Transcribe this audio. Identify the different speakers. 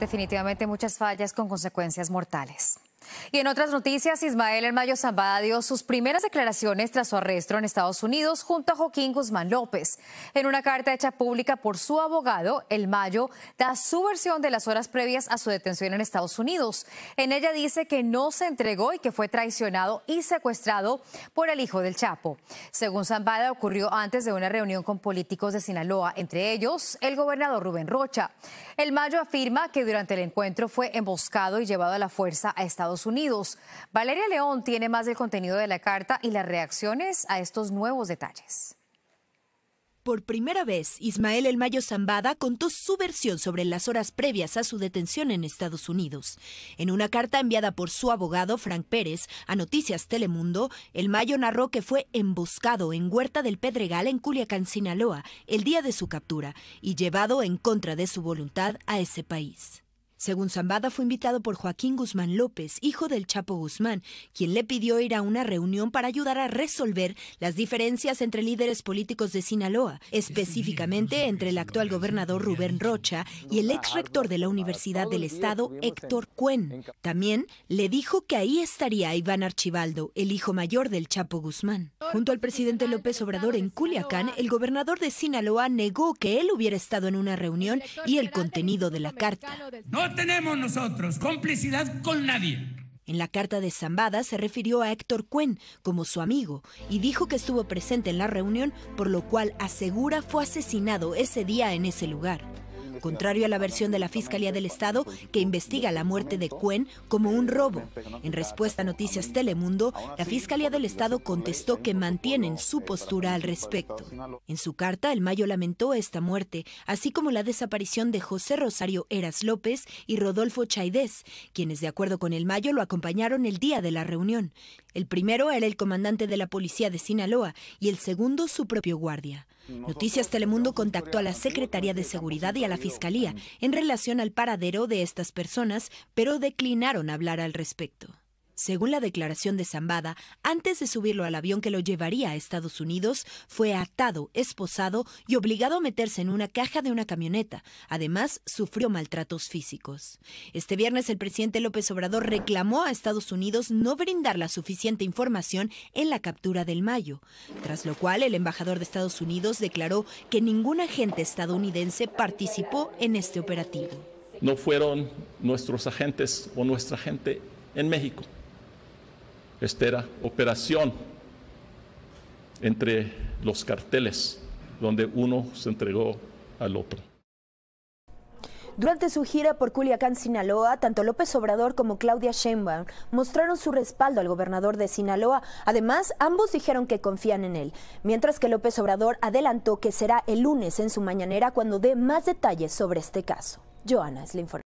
Speaker 1: Definitivamente muchas fallas con consecuencias mortales. Y en otras noticias, Ismael El Mayo Zambada dio sus primeras declaraciones tras su arresto en Estados Unidos junto a Joaquín Guzmán López. En una carta hecha pública por su abogado, El Mayo da su versión de las horas previas a su detención en Estados Unidos. En ella dice que no se entregó y que fue traicionado y secuestrado por el hijo del Chapo. Según Zambada, ocurrió antes de una reunión con políticos de Sinaloa, entre ellos el gobernador Rubén Rocha. El Mayo afirma que durante el encuentro fue emboscado y llevado a la fuerza a Estados Unidos. Valeria León tiene más del contenido de la carta y las reacciones a estos nuevos detalles.
Speaker 2: Por primera vez, Ismael El Mayo Zambada contó su versión sobre las horas previas a su detención en Estados Unidos. En una carta enviada por su abogado, Frank Pérez, a Noticias Telemundo, El Mayo narró que fue emboscado en Huerta del Pedregal en Culiacán, Sinaloa, el día de su captura, y llevado en contra de su voluntad a ese país. Según Zambada, fue invitado por Joaquín Guzmán López, hijo del Chapo Guzmán, quien le pidió ir a una reunión para ayudar a resolver las diferencias entre líderes políticos de Sinaloa, específicamente entre el actual gobernador Rubén Rocha y el ex rector de la Universidad del Estado, Héctor Cuen. También le dijo que ahí estaría Iván Archibaldo, el hijo mayor del Chapo Guzmán. Junto al presidente López Obrador en Culiacán, el gobernador de Sinaloa negó que él hubiera estado en una reunión y el contenido de la carta
Speaker 1: tenemos nosotros complicidad con nadie.
Speaker 2: En la carta de Zambada se refirió a Héctor Cuen como su amigo y dijo que estuvo presente en la reunión, por lo cual asegura fue asesinado ese día en ese lugar contrario a la versión de la Fiscalía del Estado que investiga la muerte de Cuen como un robo. En respuesta a Noticias Telemundo, la Fiscalía del Estado contestó que mantienen su postura al respecto. En su carta, el Mayo lamentó esta muerte, así como la desaparición de José Rosario Eras López y Rodolfo Chaidez, quienes de acuerdo con el Mayo lo acompañaron el día de la reunión. El primero era el comandante de la policía de Sinaloa y el segundo su propio guardia. Noticias Telemundo contactó a la Secretaría de Seguridad y a la Fiscalía en relación al paradero de estas personas, pero declinaron hablar al respecto. Según la declaración de Zambada, antes de subirlo al avión que lo llevaría a Estados Unidos, fue atado, esposado y obligado a meterse en una caja de una camioneta. Además, sufrió maltratos físicos. Este viernes el presidente López Obrador reclamó a Estados Unidos no brindar la suficiente información en la captura del Mayo, tras lo cual el embajador de Estados Unidos declaró que ningún agente estadounidense participó en este operativo.
Speaker 3: No fueron nuestros agentes o nuestra gente en México esta operación entre los carteles, donde uno se entregó al otro.
Speaker 2: Durante su gira por Culiacán, Sinaloa, tanto López Obrador como Claudia Sheinbaum mostraron su respaldo al gobernador de Sinaloa. Además, ambos dijeron que confían en él, mientras que López Obrador adelantó que será el lunes en su mañanera cuando dé más detalles sobre este caso. Joana es la información.